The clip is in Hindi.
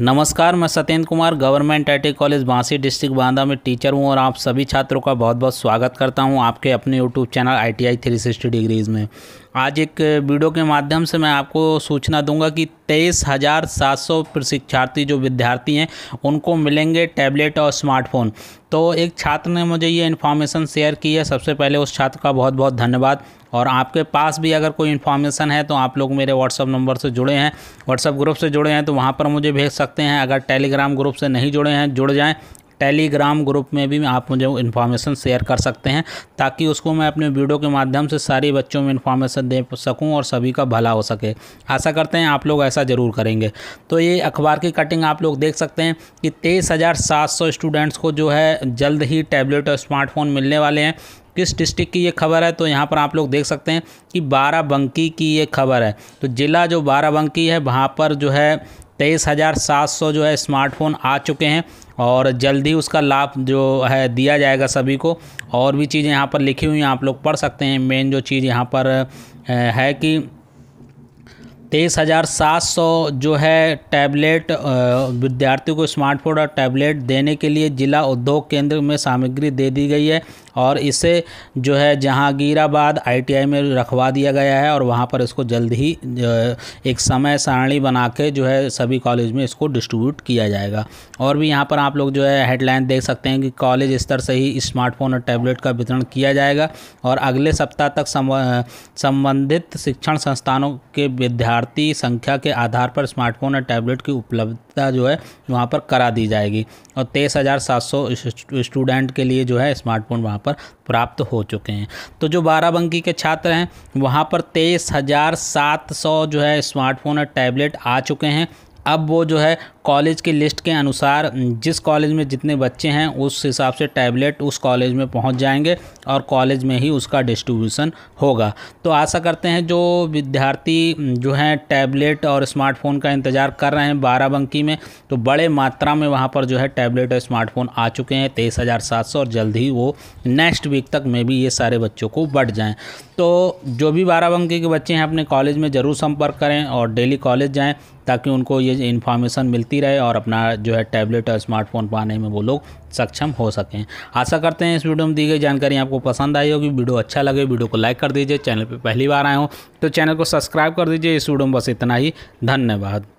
नमस्कार मैं Satyendra Kumar government I college Bansi district Banda में टीचर हूं और आप सभी छात्रों का बहुत बहुत स्वागत करता हूं आपके अपने YouTube channel I T I three sixty degrees में आज एक वीडियो के माध्यम से मैं आपको सूचना दूंगा कि तेईस हज़ार सात सौ प्रशिक्षार्थी जो विद्यार्थी हैं उनको मिलेंगे टैबलेट और स्मार्टफोन तो एक छात्र ने मुझे ये इन्फॉर्मेशन शेयर की है सबसे पहले उस छात्र का बहुत बहुत धन्यवाद और आपके पास भी अगर कोई इन्फॉर्मेशन है तो आप लोग मेरे व्हाट्सअप नंबर से जुड़े हैं व्हाट्सअप ग्रुप से जुड़े हैं तो वहाँ पर मुझे भेज सकते हैं अगर टेलीग्राम ग्रुप से नहीं जुड़े हैं जुड़ जाएँ टेलीग्राम ग्रुप में भी आप मुझे इन्फॉर्मेशन शेयर कर सकते हैं ताकि उसको मैं अपने वीडियो के माध्यम से सारे बच्चों में इन्फॉर्मेशन दे सकूँ और सभी का भला हो सके आशा करते हैं आप लोग ऐसा ज़रूर करेंगे तो ये अखबार की कटिंग आप लोग देख सकते हैं कि तेईस स्टूडेंट्स को जो है जल्द ही टैबलेट और स्मार्टफोन मिलने वाले हैं किस डिस्ट्रिक्ट की ये खबर है तो यहाँ पर आप लोग देख सकते हैं कि बाराबंकी की ये खबर है तो ज़िला जो बाराबंकी है वहाँ पर जो है तेईस हज़ार सात सौ जो है स्मार्टफ़ोन आ चुके हैं और जल्दी उसका लाभ जो है दिया जाएगा सभी को और भी चीज़ें यहाँ पर लिखी हुई हैं आप लोग पढ़ सकते हैं मेन जो चीज़ यहाँ पर है कि तेईस हज़ार सात सौ जो है टैबलेट विद्यार्थियों को स्मार्टफोन और टैबलेट देने के लिए ज़िला उद्योग केंद्र में सामग्री दे दी गई है और इसे जो है जहांगीराबाद आईटीआई में रखवा दिया गया है और वहाँ पर इसको जल्द ही एक समय सारणी बना के जो है सभी कॉलेज में इसको डिस्ट्रीब्यूट किया जाएगा और भी यहाँ पर आप लोग जो है हेडलाइन देख सकते हैं कि कॉलेज स्तर से ही स्मार्टफोन और टैबलेट का वितरण किया जाएगा और अगले सप्ताह तक संबंधित शिक्षण संस्थानों के विद्यार्थी संख्या के आधार पर स्मार्टफोन और टैबलेट की उपलब्धता जो है वहाँ पर करा दी जाएगी और तेईस हज़ार सात सौ स्टूडेंट के लिए जो है स्मार्टफोन वहाँ पर पर प्राप्त हो चुके हैं तो जो बाराबंकी के छात्र हैं वहाँ पर तेईस हज़ार सात सौ जो है स्मार्टफोन और टैबलेट आ चुके हैं अब वो जो है कॉलेज के लिस्ट के अनुसार जिस कॉलेज में जितने बच्चे हैं उस हिसाब से टैबलेट उस कॉलेज में पहुंच जाएंगे और कॉलेज में ही उसका डिस्ट्रीब्यूशन होगा तो आशा करते हैं जो विद्यार्थी जो हैं टैबलेट और स्मार्टफ़ोन का इंतज़ार कर रहे हैं बाराबंकी में तो बड़े मात्रा में वहाँ पर जो है टैबलेट और स्मार्टफ़ोन आ चुके हैं तेईस हज़ार सात सौ और जल्द ही वो नेक्स्ट वीक तक में भी ये सारे बच्चों को बढ़ जाएँ तो जो भी बाराबंकी के बच्चे हैं अपने कॉलेज में ज़रूर संपर्क करें और डेली कॉलेज जाएँ ताकि उनको ये इन्फॉर्मेशन मिलती होती रहे और अपना जो है टैबलेट और स्मार्टफोन पाने में वो लोग सक्षम हो सकें आशा करते हैं इस वीडियो में दी गई जानकारी आपको पसंद आई होगी वीडियो अच्छा लगे वीडियो को लाइक कर दीजिए चैनल पर पहली बार आए हो तो चैनल को सब्सक्राइब कर दीजिए इस वीडियो में बस इतना ही धन्यवाद